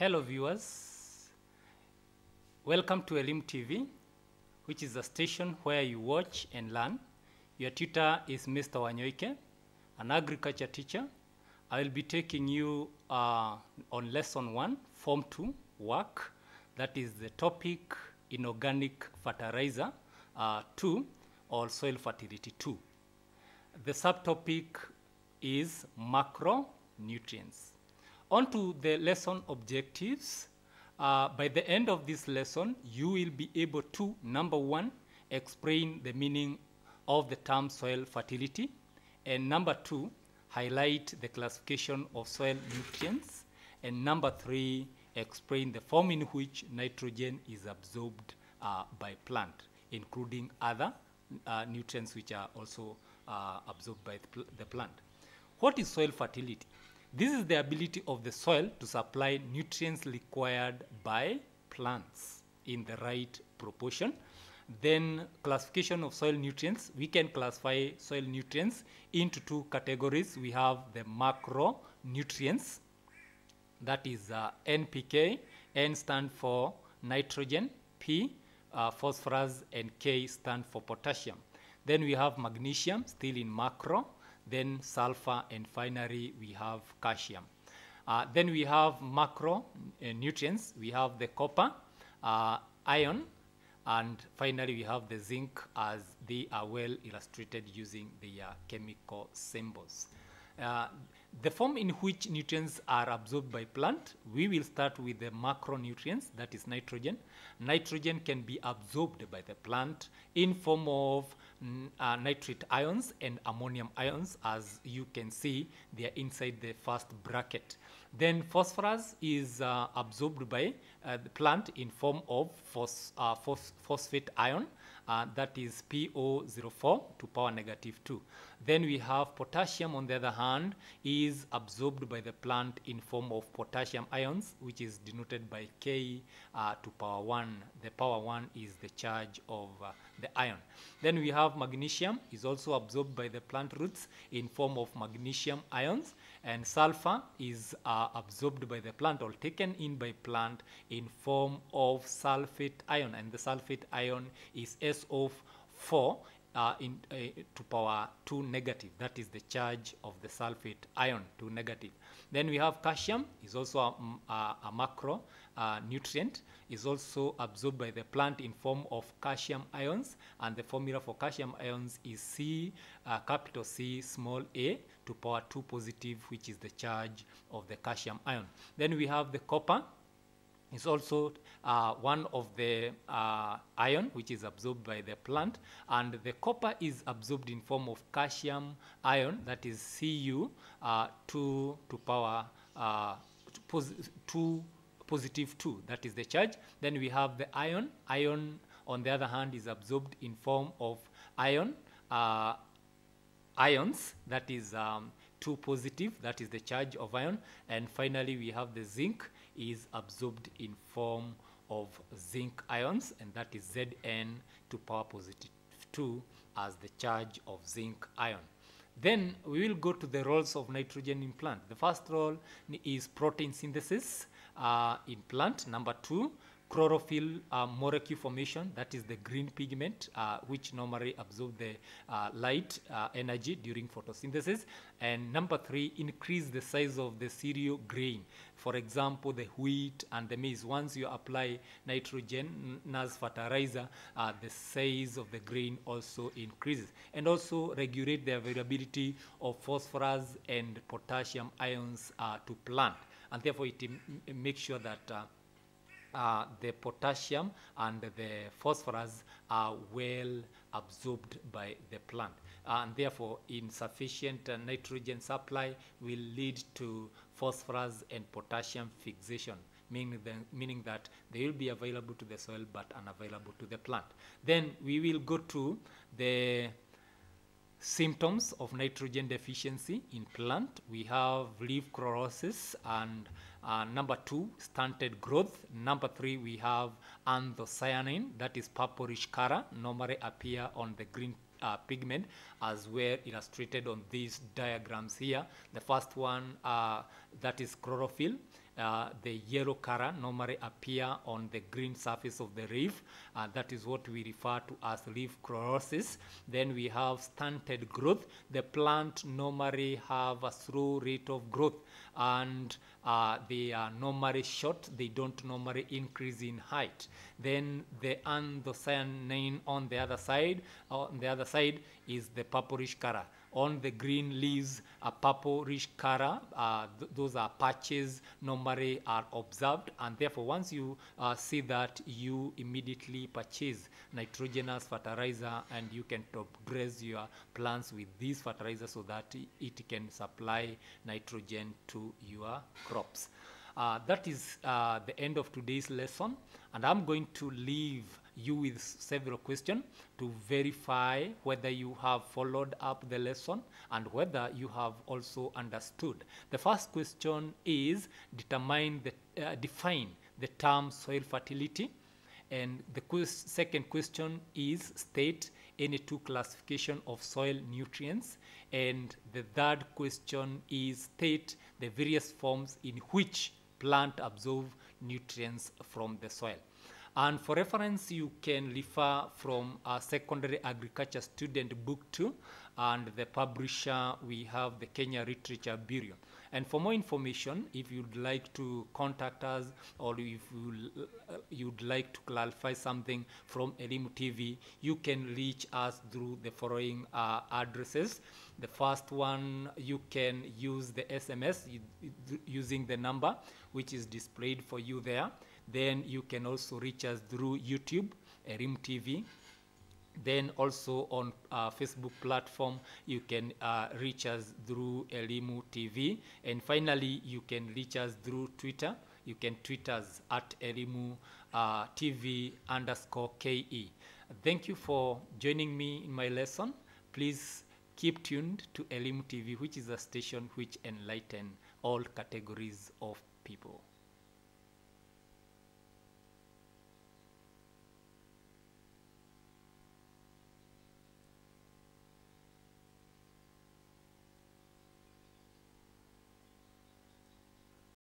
Hello viewers, welcome to Elim TV, which is a station where you watch and learn. Your tutor is Mr. Wanyoike, an agriculture teacher. I will be taking you uh, on lesson one, form two, work. That is the topic inorganic fertilizer uh, two or soil fertility two. The subtopic is macronutrients. On to the lesson objectives. Uh, by the end of this lesson, you will be able to, number one, explain the meaning of the term soil fertility, and number two, highlight the classification of soil nutrients, and number three, explain the form in which nitrogen is absorbed uh, by plant, including other uh, nutrients which are also uh, absorbed by the plant. What is soil fertility? This is the ability of the soil to supply nutrients required by plants in the right proportion. Then classification of soil nutrients, we can classify soil nutrients into two categories. We have the macro nutrients, that is uh, NPK, N stand for nitrogen, P uh, phosphorus, and K stand for potassium. Then we have magnesium, still in macro then sulfur, and finally we have calcium. Uh, then we have macro Uh, we have the copper, uh, iron, and finally we have the zinc as they are well illustrated using the uh, chemical symbols. Uh, the form in which nutrients are absorbed by plant, we will start with the macronutrients, that is nitrogen. Nitrogen can be absorbed by the plant in form of Mm, uh, nitrate ions and ammonium ions as you can see they are inside the first bracket. Then phosphorus is uh, absorbed by uh, the plant in form of phos uh, phos phosphate ion uh, that is PO04 to power negative 2. Then we have potassium on the other hand is absorbed by the plant in form of potassium ions which is denoted by K uh, to power 1. The power 1 is the charge of the iron. Then we have magnesium is also absorbed by the plant roots in form of magnesium ions and sulfur is uh, absorbed by the plant or taken in by plant in form of sulfate ion and the sulfate ion is SO4 uh, in, uh, to power 2 negative. That is the charge of the sulfate ion, 2 negative. Then we have calcium, is also a, a, a macro uh, nutrient, is also absorbed by the plant in form of calcium ions, and the formula for calcium ions is C, uh, capital C, small a, to power 2 positive, which is the charge of the calcium ion. Then we have the copper, it's also uh, one of the uh, iron which is absorbed by the plant and the copper is absorbed in form of calcium ion that is Cu uh, 2 to power uh, 2 positive 2 that is the charge then we have the iron iron on the other hand is absorbed in form of iron uh, ions that is um, 2 positive that is the charge of iron and finally we have the zinc is absorbed in form of zinc ions, and that is Zn to power positive 2 as the charge of zinc ion. Then we will go to the roles of nitrogen in plant. The first role is protein synthesis uh, in plant. Number two, chlorophyll uh, molecule formation, that is the green pigment, uh, which normally absorb the uh, light uh, energy during photosynthesis. And number three, increase the size of the cereal grain. For example, the wheat and the maize. Once you apply nitrogenous fertilizer, uh, the size of the grain also increases. And also regulate the availability of phosphorus and potassium ions uh, to plant. And therefore, it makes sure that uh, the potassium and the phosphorus are well absorbed by the plant. Uh, and therefore, insufficient nitrogen supply will lead to phosphorus and potassium fixation. Meaning, the, meaning that they will be available to the soil but unavailable to the plant. Then we will go to the symptoms of nitrogen deficiency in plant. We have leaf chlorosis and uh, number two, stunted growth. Number three, we have anthocyanin, that is purplish color, normally appear on the green uh, pigment as well illustrated on these diagrams here. The first one uh, that is chlorophyll, uh, the yellow color normally appear on the green surface of the leaf. Uh, that is what we refer to as leaf chlorosis. Then we have stunted growth. The plant normally have a slow rate of growth and uh, they are normally short. They don't normally increase in height. Then the anthocyanin on the other side, on the other side is the purplish color. On the green leaves, a purple-rich color. Uh, th those are patches normally are observed, and therefore, once you uh, see that, you immediately purchase nitrogenous fertilizer, and you can top dress your plants with this fertilizer so that it can supply nitrogen to your crops. Uh, that is uh, the end of today's lesson, and I'm going to leave you with several questions to verify whether you have followed up the lesson and whether you have also understood. The first question is determine the, uh, define the term soil fertility. And the qu second question is state any two classification of soil nutrients. And the third question is state the various forms in which plant absorb nutrients from the soil. And for reference, you can refer from a secondary agriculture student book two, and the publisher, we have the Kenya Literature Bureau. And for more information, if you'd like to contact us or if you, would like to clarify something from Elimu TV, you can reach us through the following uh, addresses. The first one, you can use the SMS using the number which is displayed for you there. Then you can also reach us through YouTube, Erim TV. Then also on uh, Facebook platform, you can uh, reach us through Elimu TV. And finally, you can reach us through Twitter. You can tweet us at Elimu uh, TV underscore KE. Thank you for joining me in my lesson. Please keep tuned to Elimu TV, which is a station which enlighten all categories of people.